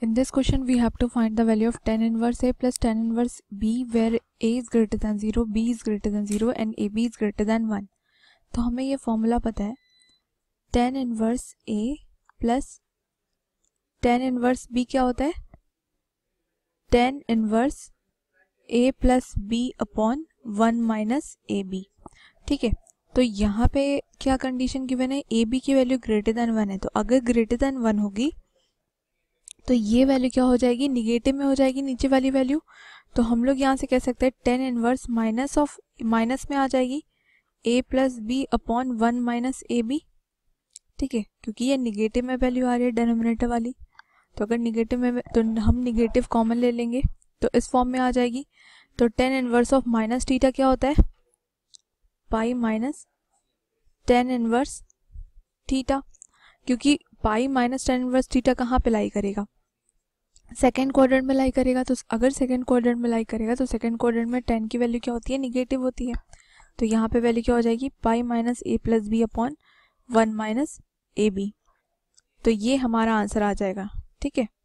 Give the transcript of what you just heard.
In this question, we have to find the value of tan inverse A plus tan inverse B where A is greater than 0, B is greater than 0 and AB is greater than 1. तो हमें ये formula पता है tan inverse A plus tan inverse B क्या होता है tan inverse A plus B upon one minus AB. ठीक है तो यहाँ पे क्या कंडीशन गिवन है AB की वैल्यू ग्रेटर देन वन है तो अगर ग्रेटर देन वन होगी तो ये वैल्यू क्या हो जाएगी निगेटिव में हो जाएगी नीचे वाली वैल्यू तो हम लोग यहाँ से कह सकते हैं tan inverse minus of minus में आ जाएगी A plus B upon one minus A B ठीक है क्योंकि ये निगेटिव में वैल्यू आ रही है डेनोमिनेटर वाली तो अगर निगेटिव में तो हम निगेटिव कॉमन ले लेंगे तो इस फॉर्म में आ जाएगी तो tan inverse of minus theta क्या होता है pi minus tan inverse theta क्योंकि pi minus tan inverse theta कहाँ पे लाई करेगा सेकेंड क्वार्टर में लाई करेगा तो अगर सेकेंड क्वार्टर में लाई करेगा तो सेकेंड क्वार्टर में टेन की वैल्यू क्या होती है निगेटिव होती है तो यहाँ पे वैल्यू क्या हो जाएगी pi minus A plus B upon one minus A B तो ये हमारा आंसर आ जाएगा ठीक है